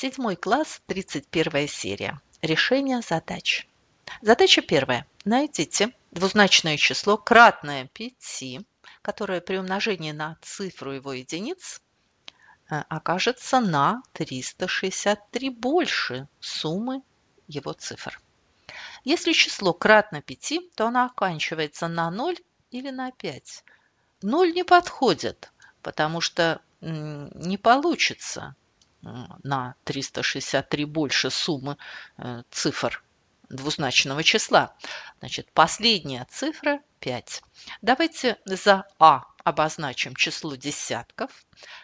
Седьмой класс, 31 серия. Решение задач. Задача первая. Найдите двузначное число, кратное 5, которое при умножении на цифру его единиц э, окажется на 363 больше суммы его цифр. Если число кратно 5, то оно оканчивается на 0 или на 5. 0 не подходит, потому что не получится – на 363 больше суммы э, цифр двузначного числа. Значит, последняя цифра 5. Давайте за А обозначим число десятков.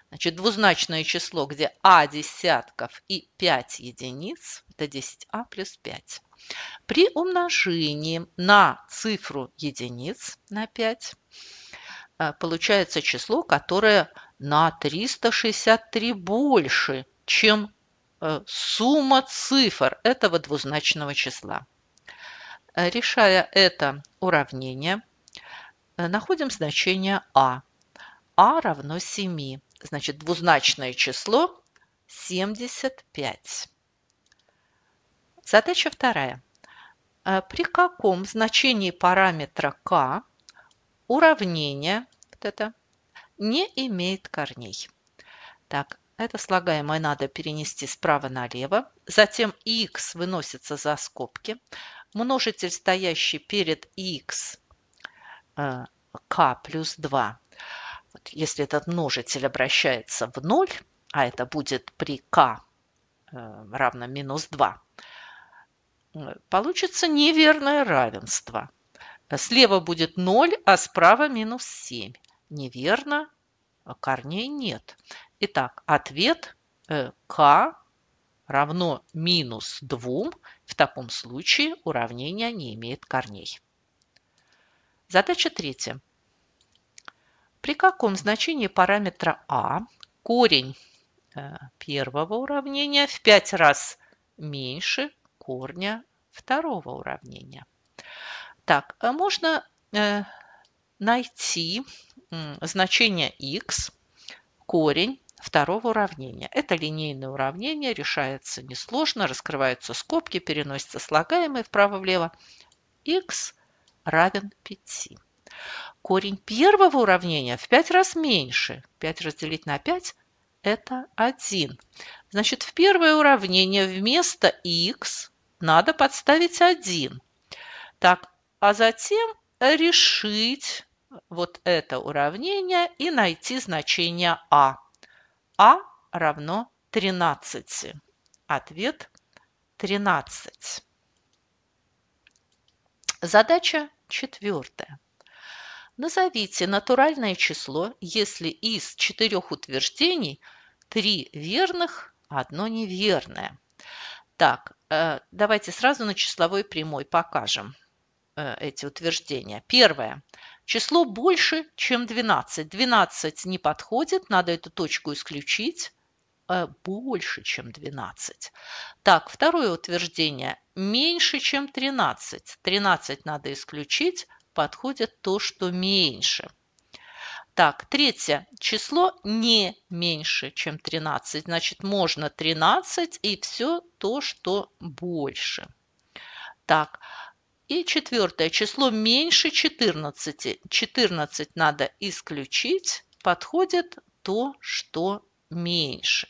Значит, двузначное число, где А десятков и 5 единиц, это 10А плюс 5. При умножении на цифру единиц, на 5, э, получается число, которое на 363 больше чем э, сумма цифр этого двузначного числа. Э, решая это уравнение, э, находим значение А. А равно 7. Значит, двузначное число 75. Задача вторая. При каком значении параметра k уравнение вот это, не имеет корней? Так, это слагаемое надо перенести справа налево. Затем x выносится за скобки. Множитель, стоящий перед x, k э, плюс 2. Вот если этот множитель обращается в 0, а это будет при k э, равно минус 2, э, получится неверное равенство. Слева будет 0, а справа минус 7. Неверно, корней нет. Итак, ответ э, k равно минус 2. В таком случае уравнение не имеет корней. Задача третья. При каком значении параметра а корень э, первого уравнения в 5 раз меньше корня второго уравнения? Так, а можно э, найти значение x, корень второго уравнения. Это линейное уравнение, решается несложно, раскрываются скобки, переносятся слагаемые вправо-влево. x равен 5. Корень первого уравнения в 5 раз меньше. 5 разделить на 5 – это 1. Значит, в первое уравнение вместо x надо подставить 1. Так, а затем решить вот это уравнение и найти значение а. А равно 13. Ответ 13. Задача четвертая. Назовите натуральное число, если из четырех утверждений три верных, одно неверное. Так, э, давайте сразу на числовой прямой покажем э, эти утверждения. Первое. Число больше, чем 12. 12 не подходит, надо эту точку исключить. Э, больше, чем 12. Так, второе утверждение. Меньше, чем 13. 13 надо исключить, подходит то, что меньше. Так, третье число не меньше, чем 13. Значит, можно 13 и все то, что больше. Так, и четвертое число меньше 14. 14 надо исключить. Подходит то, что меньше.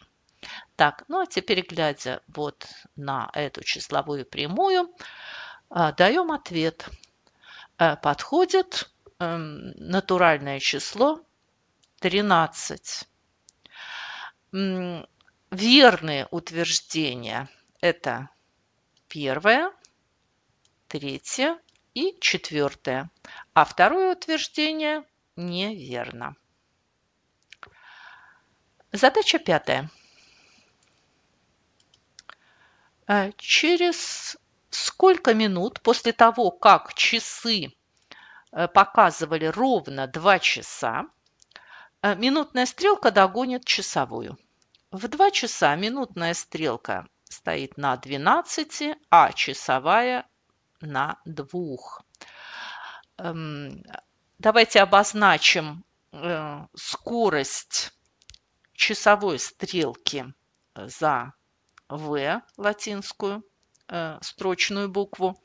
Так, ну а теперь, глядя вот на эту числовую прямую, а, даем ответ. А, подходит эм, натуральное число 13. Верные утверждения – это первое – третье и четвертое. А второе утверждение неверно. Задача пятая. Э, через сколько минут после того, как часы э, показывали ровно 2 часа, э, минутная стрелка догонит часовую. В 2 часа минутная стрелка стоит на 12, а часовая на двух. Эм, давайте обозначим э, скорость часовой стрелки за В латинскую э, строчную букву,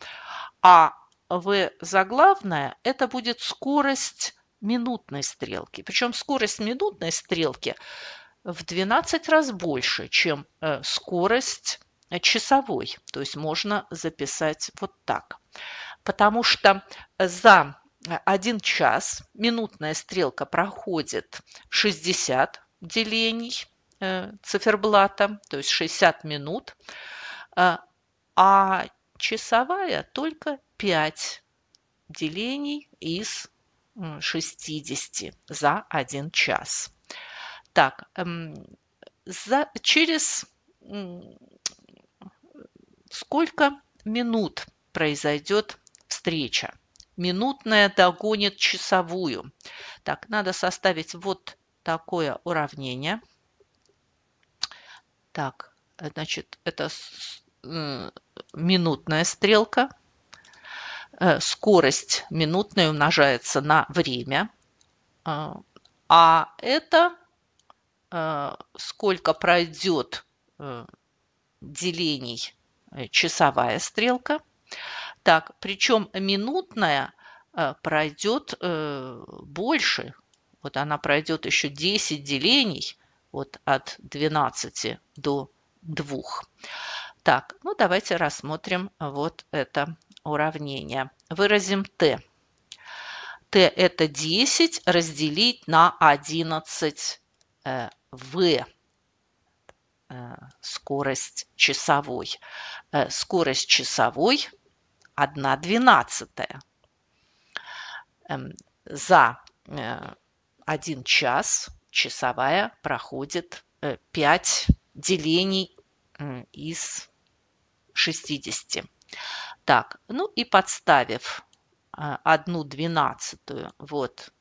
а В заглавная – это будет скорость минутной стрелки. Причем скорость минутной стрелки в 12 раз больше, чем э, скорость часовой. То есть можно записать вот так. Потому что за один час минутная стрелка проходит 60 делений э, циферблата, то есть 60 минут, э, а часовая только 5 делений из 60 за один час. Так, эм, за, через сколько минут произойдет встреча. Минутная догонит часовую. Так, надо составить вот такое уравнение. Так, значит, это минутная стрелка. Э, скорость минутная умножается на время. Э, а это э, сколько пройдет делений Э, часовая стрелка. Так, причем минутная э, пройдет э, больше. Вот она пройдет еще 10 делений вот от 12 до 2. Так, ну давайте рассмотрим вот это уравнение. Выразим t. t это 10 разделить на 11 в. Э, скорость часовой. Э, скорость часовой 1 двенадцатая. Эм, за э, один час часовая проходит 5 делений из 60. Так, ну и подставив одну двенадцатую вот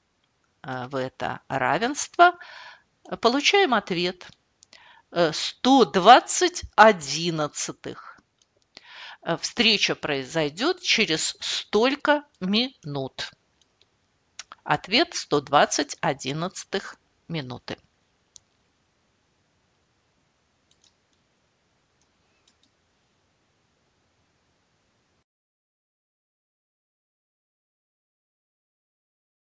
в это равенство, получаем ответ – 120 э, одиннадцатых. Э, встреча произойдет через столько минут. Ответ 120 одиннадцатых минуты.